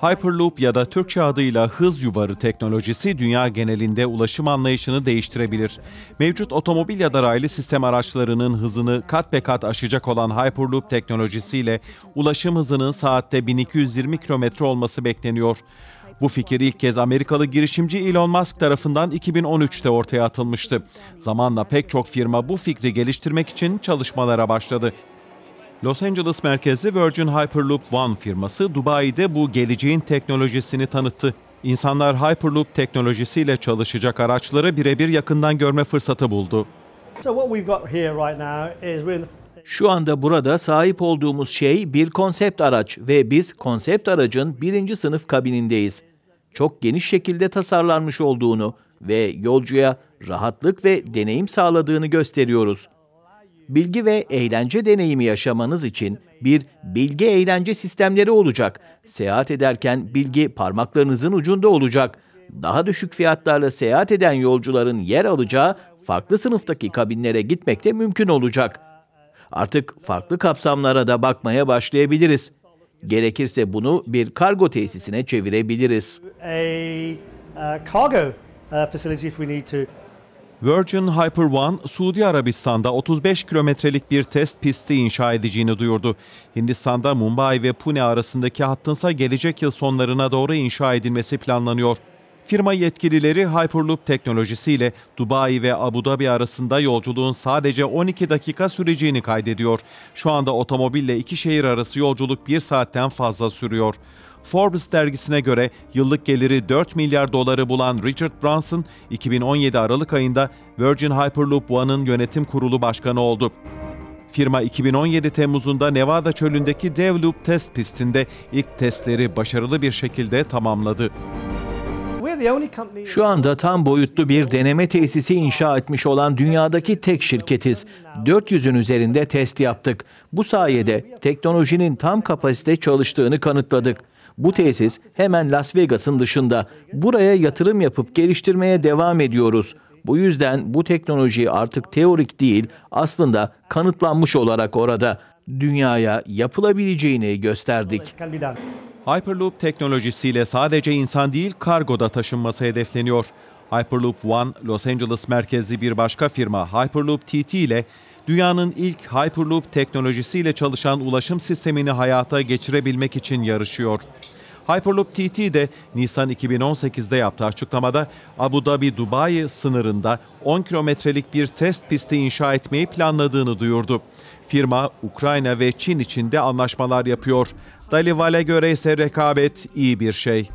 Hyperloop ya da Türkçe adıyla hız yuvarı teknolojisi dünya genelinde ulaşım anlayışını değiştirebilir. Mevcut otomobil ya da raylı sistem araçlarının hızını kat be kat aşacak olan Hyperloop teknolojisiyle ulaşım hızının saatte 1220 kilometre olması bekleniyor. Bu fikir ilk kez Amerikalı girişimci Elon Musk tarafından 2013'te ortaya atılmıştı. Zamanla pek çok firma bu fikri geliştirmek için çalışmalara başladı. Los Angeles merkezli Virgin Hyperloop One firması Dubai'de bu geleceğin teknolojisini tanıttı. İnsanlar Hyperloop teknolojisiyle çalışacak araçları birebir yakından görme fırsatı buldu. Şu anda burada sahip olduğumuz şey bir konsept araç ve biz konsept aracın birinci sınıf kabinindeyiz. Çok geniş şekilde tasarlanmış olduğunu ve yolcuya rahatlık ve deneyim sağladığını gösteriyoruz bilgi ve eğlence deneyimi yaşamanız için bir bilgi eğlence sistemleri olacak. Seyahat ederken bilgi parmaklarınızın ucunda olacak. Daha düşük fiyatlarla seyahat eden yolcuların yer alacağı farklı sınıftaki kabinlere gitmek de mümkün olacak. Artık farklı kapsamlara da bakmaya başlayabiliriz. Gerekirse bunu bir kargo tesisine çevirebiliriz. A, uh, cargo, uh, Virgin Hyper One, Suudi Arabistan'da 35 kilometrelik bir test pisti inşa edeceğini duyurdu. Hindistan'da Mumbai ve Pune arasındaki hattınsa gelecek yıl sonlarına doğru inşa edilmesi planlanıyor. Firma yetkilileri Hyperloop teknolojisiyle Dubai ve Abu Dhabi arasında yolculuğun sadece 12 dakika süreceğini kaydediyor. Şu anda otomobille iki şehir arası yolculuk bir saatten fazla sürüyor. Forbes dergisine göre yıllık geliri 4 milyar doları bulan Richard Branson, 2017 Aralık ayında Virgin Hyperloop One'ın yönetim kurulu başkanı oldu. Firma 2017 Temmuz'unda Nevada çölündeki Devloop test pistinde ilk testleri başarılı bir şekilde tamamladı. Şu anda tam boyutlu bir deneme tesisi inşa etmiş olan dünyadaki tek şirketiz. 400'ün üzerinde test yaptık. Bu sayede teknolojinin tam kapasite çalıştığını kanıtladık. Bu tesis hemen Las Vegas'ın dışında. Buraya yatırım yapıp geliştirmeye devam ediyoruz. Bu yüzden bu teknoloji artık teorik değil, aslında kanıtlanmış olarak orada. Dünyaya yapılabileceğini gösterdik. Hyperloop teknolojisiyle sadece insan değil kargoda taşınması hedefleniyor. Hyperloop One, Los Angeles merkezli bir başka firma Hyperloop TT ile dünyanın ilk Hyperloop teknolojisiyle çalışan ulaşım sistemini hayata geçirebilmek için yarışıyor. Hyperloop TT de Nisan 2018'de yaptığı açıklamada Abu Dhabi-Dubai sınırında 10 kilometrelik bir test pisti inşa etmeyi planladığını duyurdu. Firma Ukrayna ve Çin içinde anlaşmalar yapıyor. Dalival'e göre ise rekabet iyi bir şey.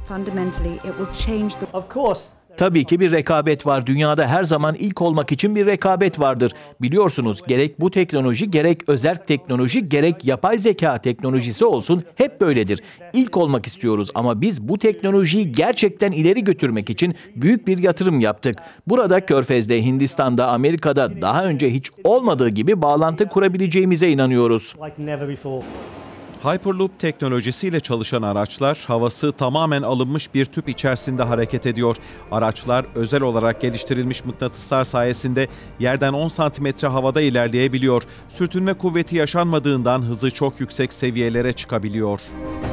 Tabii ki bir rekabet var. Dünyada her zaman ilk olmak için bir rekabet vardır. Biliyorsunuz gerek bu teknoloji, gerek özel teknoloji, gerek yapay zeka teknolojisi olsun hep böyledir. İlk olmak istiyoruz ama biz bu teknolojiyi gerçekten ileri götürmek için büyük bir yatırım yaptık. Burada Körfez'de, Hindistan'da, Amerika'da daha önce hiç olmadığı gibi bağlantı kurabileceğimize inanıyoruz. Hyperloop teknolojisiyle çalışan araçlar havası tamamen alınmış bir tüp içerisinde hareket ediyor. Araçlar özel olarak geliştirilmiş mıknatıslar sayesinde yerden 10 santimetre havada ilerleyebiliyor. Sürtünme kuvveti yaşanmadığından hızı çok yüksek seviyelere çıkabiliyor.